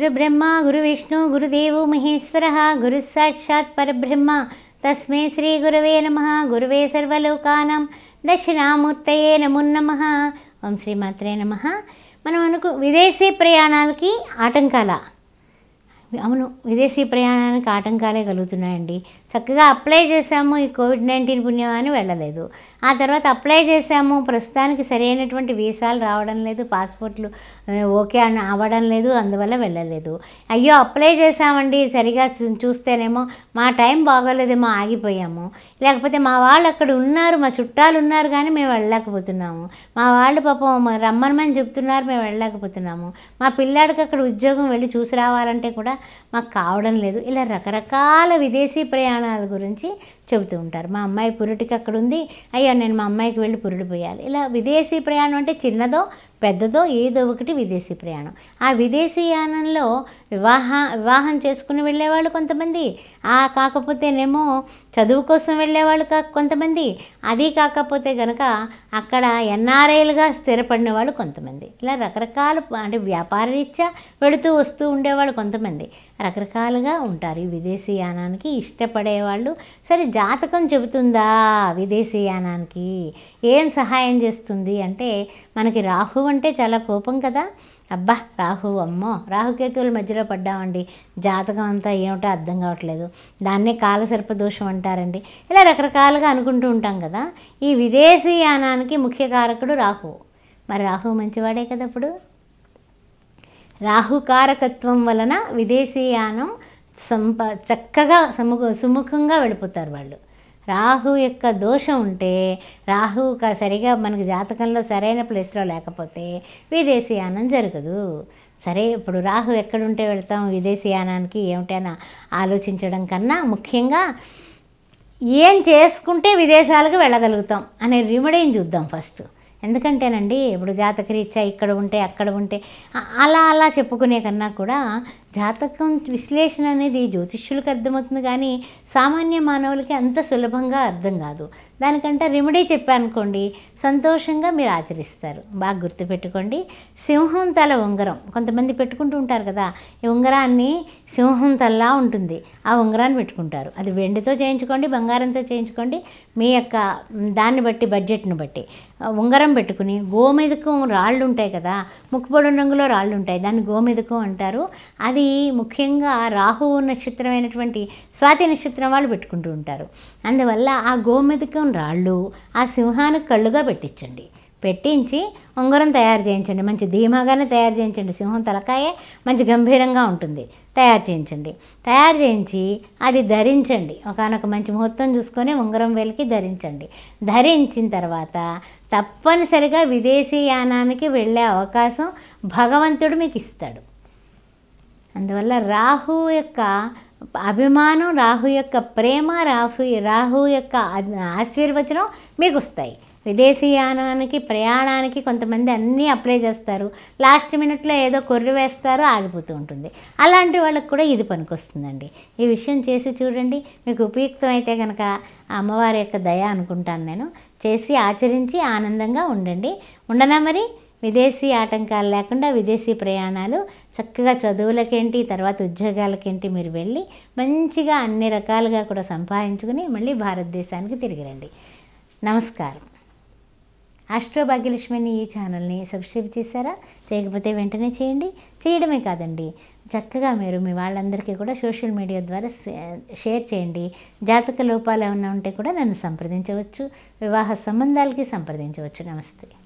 గురుబ్రహ్మ గురువిష్ణు గురుదేవు మహేశ్వర గురుసాక్షాత్ పరబ్రహ్మ తస్మై శ్రీ గురవే నమ గురువే సర్వలోకానం దక్షిణామూర్తయే నమో నమ ఓం శ్రీమాత్రే నమ మనం అనుకు విదేశీ ప్రయాణాలకి ఆటంకాల అవును విదేశీ ప్రయాణానికి ఆటంకాలే కలుగుతున్నాయండి చక్కగా అప్లై చేసాము ఈ కోవిడ్ నైన్టీన్ పుణ్యమాన్ని వెళ్ళలేదు ఆ తర్వాత అప్లై చేశాము ప్రస్తుతానికి సరైనటువంటి వీసాలు రావడం లేదు పాస్పోర్ట్లు ఓకే అని అవ్వడం లేదు అందువల్ల వెళ్ళలేదు అయ్యో అప్లై చేశామండి సరిగా చూస్తేనేమో మా టైం బాగోలేదేమో ఆగిపోయాము లేకపోతే మా వాళ్ళు అక్కడ ఉన్నారు మా చుట్టాలు ఉన్నారు కానీ మేము వెళ్ళలేకపోతున్నాము మా వాళ్ళు పాపం రమ్మనమని చెప్తున్నారు మేము వెళ్ళలేకపోతున్నాము మా పిల్లాడికి అక్కడ ఉద్యోగం వెళ్ళి చూసి రావాలంటే కూడా మాకు కావడం లేదు ఇలా రకరకాల విదేశీ ప్రయాణాల గురించి చెబుతూ ఉంటారు మా అమ్మాయి పురిటికి అక్కడ ఉంది అయ్యా నేను మా అమ్మాయికి వెళ్ళి పోయాలి ఇలా విదేశీ ప్రయాణం అంటే చిన్నదో పెద్దదో ఏదో ఒకటి విదేశీ ప్రయాణం ఆ విదేశీ యానంలో వివాహ వివాహం చేసుకుని వెళ్ళేవాళ్ళు కొంతమంది ఆ కాకపోతేనేమో చదువు కోసం వెళ్ళేవాళ్ళు కా కొంతమంది అది కాకపోతే గనక అక్కడ ఎన్ఆర్ఐలుగా స్థిరపడిన వాళ్ళు కొంతమంది ఇలా రకరకాల అంటే వ్యాపార రీత్యా వెళుతూ వస్తూ ఉండేవాళ్ళు కొంతమంది రకరకాలుగా ఉంటారు ఈ విదేశీ యానానికి ఇష్టపడేవాళ్ళు సరే జాతకం చెబుతుందా విదేశీ యానానికి ఏం సహాయం చేస్తుంది అంటే మనకి రాహు అంటే చాలా కోపం కదా అబ్బా రాహు అమ్మో రాహుకేతువుల మధ్యలో పడ్డామండి జాతకం అంతా ఏమిటో అర్థం కావట్లేదు దాన్నే కాలసర్ప దోషం అంటారండి ఇలా రకరకాలుగా అనుకుంటూ ఉంటాం కదా ఈ విదేశీ యానానికి ముఖ్య కారకుడు రాహు మరి రాహు మంచివాడే కదా ఇప్పుడు రాహుకారకత్వం వలన విదేశీయానం సంప చక్కగా సముఖ సుముఖంగా వెళ్ళిపోతారు వాళ్ళు రాహు యొక్క దోషం ఉంటే రాహు సరిగా మనకు జాతకంలో సరైన ప్లేస్లో లేకపోతే విదేశీయానం జరగదు సరే ఇప్పుడు రాహు ఎక్కడుంటే వెళ్తాం విదేశీయానానికి ఏమిటైనా ఆలోచించడం కన్నా ముఖ్యంగా ఏం చేసుకుంటే విదేశాలకు వెళ్ళగలుగుతాం అనే రెమెడీని చూద్దాం ఫస్ట్ ఎందుకంటేనండి ఇప్పుడు రీత్యా ఇక్కడ ఉంటే అక్కడ ఉంటే అలా అలా చెప్పుకునే కన్నా కూడా జాతకం విశ్లేషణ అనేది జ్యోతిష్యులకు అర్థమవుతుంది కానీ సామాన్య మానవులకి అంత సులభంగా అర్థం కాదు దానికంటే రెమెడీ చెప్పానుకోండి సంతోషంగా మీరు ఆచరిస్తారు బాగా గుర్తుపెట్టుకోండి సింహం తల ఉంగరం కొంతమంది పెట్టుకుంటూ ఉంటారు కదా ఈ ఉంగరాన్ని సింహం తల్లా ఉంటుంది ఆ ఉంగరాన్ని పెట్టుకుంటారు అది వెండితో చేయించుకోండి బంగారంతో చేయించుకోండి మీ యొక్క దాన్ని బట్టి బడ్జెట్ను బట్టి ఉంగరం పెట్టుకుని గోమెదకం రాళ్ళు ఉంటాయి కదా ముక్కుపొడి రంగులో రాళ్ళు ఉంటాయి దాన్ని గోమెదకం అంటారు అది ముఖ్యంగా రాహువు నక్షత్రమైనటువంటి స్వాతి నక్షత్రం వాళ్ళు పెట్టుకుంటూ ఉంటారు అందువల్ల ఆ గోమెదకం రాళ్ళు ఆ సింహానికి కళ్ళుగా పెట్టించండి పెట్టించి ఉంగరం తయారు చేయించండి మంచి ధీమాగానే తయారు చేయించండి సింహం తలకాయే మంచి గంభీరంగా ఉంటుంది తయారు చేయించండి తయారు చేయించి అది ధరించండి ఒకనొక మంచి ముహూర్తం చూసుకొని ఉంగరం వెలికి ధరించండి ధరించిన తర్వాత తప్పనిసరిగా విదేశీ యానానికి వెళ్ళే అవకాశం భగవంతుడు మీకు ఇస్తాడు అందువల్ల రాహు యొక్క అభిమానం రాహు యొక్క ప్రేమ రాహు రాహు యొక్క ఆశీర్వచనం మీకు వస్తాయి విదేశీయానానికి ప్రయాణానికి కొంతమంది అన్నీ అప్లై చేస్తారు లాస్ట్ మినిట్లో ఏదో కొర్రి వేస్తారు ఆగిపోతూ ఉంటుంది అలాంటి వాళ్ళకి కూడా ఇది పనికొస్తుందండి ఈ విషయం చేసి చూడండి మీకు ఉపయుక్తం అయితే కనుక అమ్మవారి యొక్క దయ అనుకుంటాను నేను చేసి ఆచరించి ఆనందంగా ఉండండి ఉండనా మరి విదేశీ ఆటంకాలు లేకుండా విదేశీ ప్రయాణాలు చక్కగా చదువులకేంటి తర్వాత ఉద్యోగాలకేంటి మీరు వెళ్ళి మంచిగా అన్ని రకాలుగా కూడా సంపాదించుకుని మళ్ళీ భారతదేశానికి తిరిగి రండి నమస్కారం ఆస్ట్రో భాగ్యలక్ష్మిని ఈ ఛానల్ని సబ్స్క్రైబ్ చేశారా చేయకపోతే వెంటనే చేయండి చేయడమే కాదండి చక్కగా మీరు మీ వాళ్ళందరికీ కూడా సోషల్ మీడియా ద్వారా షేర్ చేయండి జాతక లోపాలు ఏమైనా ఉంటే కూడా నన్ను సంప్రదించవచ్చు వివాహ సంబంధాలకి సంప్రదించవచ్చు నమస్తే